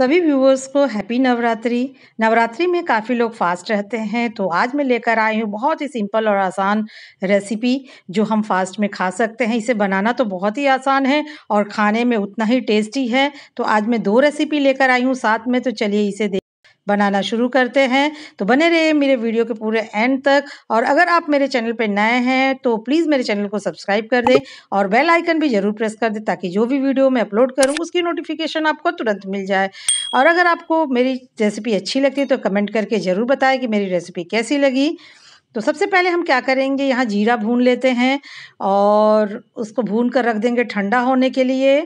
सभी व्यूवर्स को हैप्पी नवरात्रि नवरात्रि में काफ़ी लोग फास्ट रहते हैं तो आज मैं लेकर आई हूँ बहुत ही सिंपल और आसान रेसिपी जो हम फास्ट में खा सकते हैं इसे बनाना तो बहुत ही आसान है और खाने में उतना ही टेस्टी है तो आज मैं दो रेसिपी लेकर आई हूँ साथ में तो चलिए इसे बनाना शुरू करते हैं तो बने रहे मेरे वीडियो के पूरे एंड तक और अगर आप मेरे चैनल पर नए हैं तो प्लीज़ मेरे चैनल को सब्सक्राइब कर दें और बेल आइकन भी ज़रूर प्रेस कर दें ताकि जो भी वीडियो मैं अपलोड करूँ उसकी नोटिफिकेशन आपको तुरंत मिल जाए और अगर आपको मेरी रेसिपी अच्छी लगती है तो कमेंट करके ज़रूर बताएं कि मेरी रेसिपी कैसी लगी तो सबसे पहले हम क्या करेंगे यहाँ जीरा भून लेते हैं और उसको भून कर रख देंगे ठंडा होने के लिए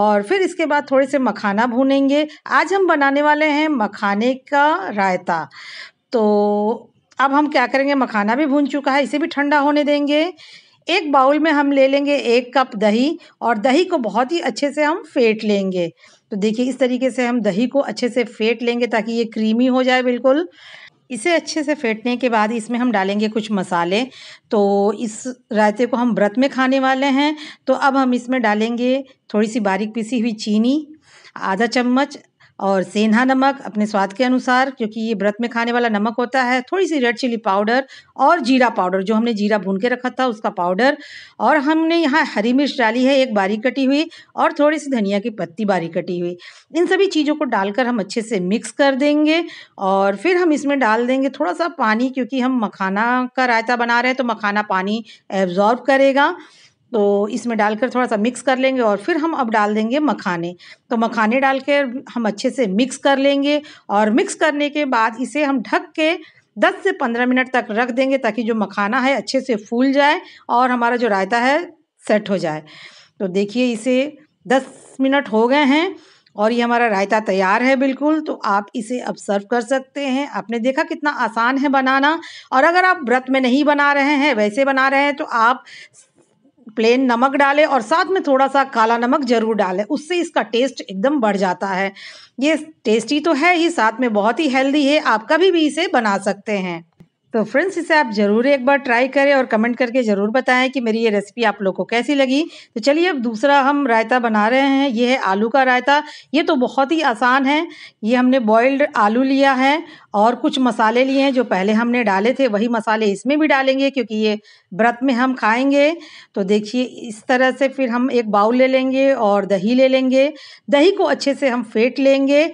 और फिर इसके बाद थोड़े से मखाना भूनेंगे आज हम बनाने वाले हैं मखाने का रायता तो अब हम क्या करेंगे मखाना भी भून चुका है इसे भी ठंडा होने देंगे एक बाउल में हम ले लेंगे एक कप दही और दही को बहुत ही अच्छे से हम फेंट लेंगे तो देखिए इस तरीके से हम दही को अच्छे से फेंट लेंगे ताकि ये क्रीमी हो जाए बिल्कुल इसे अच्छे से फेंटने के बाद इसमें हम डालेंगे कुछ मसाले तो इस रायते को हम व्रत में खाने वाले हैं तो अब हम इसमें डालेंगे थोड़ी सी बारीक पिसी हुई चीनी आधा चम्मच और सेंधा नमक अपने स्वाद के अनुसार क्योंकि ये व्रत में खाने वाला नमक होता है थोड़ी सी रेड चिली पाउडर और जीरा पाउडर जो हमने जीरा भून के रखा था उसका पाउडर और हमने यहाँ हरी मिर्च डाली है एक बारीक कटी हुई और थोड़ी सी धनिया की पत्ती बारीक कटी हुई इन सभी चीज़ों को डालकर हम अच्छे से मिक्स कर देंगे और फिर हम इसमें डाल देंगे थोड़ा सा पानी क्योंकि हम मखाना का रायता बना रहे हैं तो मखाना पानी एब्जॉर्ब करेगा तो इसमें डालकर थोड़ा सा मिक्स कर लेंगे और फिर हम अब डाल देंगे मखाने तो मखाने डालकर हम अच्छे से मिक्स कर लेंगे और मिक्स करने के बाद इसे हम ढक के 10 से 15 मिनट तक रख देंगे ताकि जो मखाना है अच्छे से फूल जाए और हमारा जो रायता है सेट हो जाए तो देखिए इसे 10 मिनट हो गए हैं और ये हमारा रायता तैयार है बिल्कुल तो आप इसे अब सर्व कर सकते हैं आपने देखा कितना आसान है बनाना और अगर आप व्रत में नहीं बना रहे हैं वैसे बना रहे हैं तो आप प्लेन नमक डालें और साथ में थोड़ा सा काला नमक ज़रूर डालें उससे इसका टेस्ट एकदम बढ़ जाता है ये टेस्टी तो है ही साथ में बहुत ही हेल्दी है आप कभी भी इसे बना सकते हैं तो फ्रेंड्स इसे आप ज़रूर एक बार ट्राई करें और कमेंट करके ज़रूर बताएं कि मेरी ये रेसिपी आप लोगों को कैसी लगी तो चलिए अब दूसरा हम रायता बना रहे हैं ये है आलू का रायता ये तो बहुत ही आसान है ये हमने बॉइल्ड आलू लिया है और कुछ मसाले लिए हैं जो पहले हमने डाले थे वही मसाले इसमें भी डालेंगे क्योंकि ये व्रत में हम खाएँगे तो देखिए इस तरह से फिर हम एक बाउल ले लेंगे और दही ले लेंगे दही को अच्छे से हम फेंट लेंगे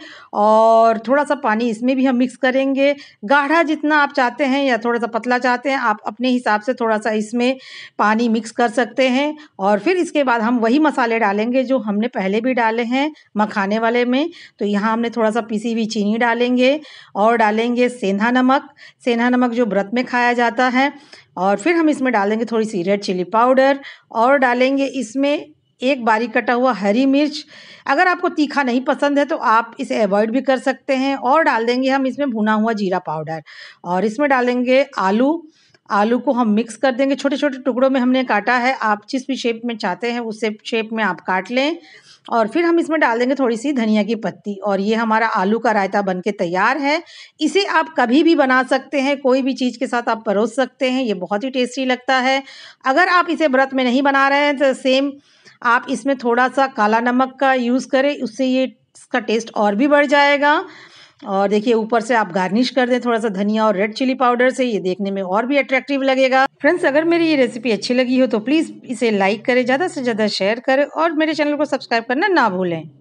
और थोड़ा सा पानी इसमें भी हम मिक्स करेंगे गाढ़ा जितना आप चाहते हैं या थोड़ा सा पतला चाहते हैं आप अपने हिसाब से थोड़ा सा इसमें पानी मिक्स कर सकते हैं और फिर इसके बाद हम वही मसाले डालेंगे जो हमने पहले भी डाले हैं मखाने वाले में तो यहाँ हमने थोड़ा सा पीसी हुई चीनी डालेंगे और डालेंगे सेंधा नमक सेंधा नमक जो व्रत में खाया जाता है और फिर हम इसमें डालेंगे थोड़ी सी रेड चिली पाउडर और डालेंगे इसमें एक बारीक कटा हुआ हरी मिर्च अगर आपको तीखा नहीं पसंद है तो आप इसे अवॉइड भी कर सकते हैं और डाल देंगे हम इसमें भुना हुआ जीरा पाउडर और इसमें डालेंगे आलू आलू को हम मिक्स कर देंगे छोटे छोटे टुकड़ों में हमने काटा है आप जिस भी शेप में चाहते हैं उस शेप में आप काट लें और फिर हम इसमें डाल देंगे थोड़ी सी धनिया की पत्ती और ये हमारा आलू का रायता बन के तैयार है इसे आप कभी भी बना सकते हैं कोई भी चीज़ के साथ आप परोस सकते हैं ये बहुत ही टेस्टी लगता है अगर आप इसे व्रत में नहीं बना रहे हैं तो सेम आप इसमें थोड़ा सा काला नमक का यूज़ करें उससे ये इसका टेस्ट और भी बढ़ जाएगा और देखिए ऊपर से आप गार्निश कर दें थोड़ा सा धनिया और रेड चिली पाउडर से ये देखने में और भी अट्रैक्टिव लगेगा फ्रेंड्स अगर मेरी ये रेसिपी अच्छी लगी हो तो प्लीज़ इसे लाइक करें ज़्यादा से ज़्यादा शेयर करें और मेरे चैनल को सब्सक्राइब करना ना भूलें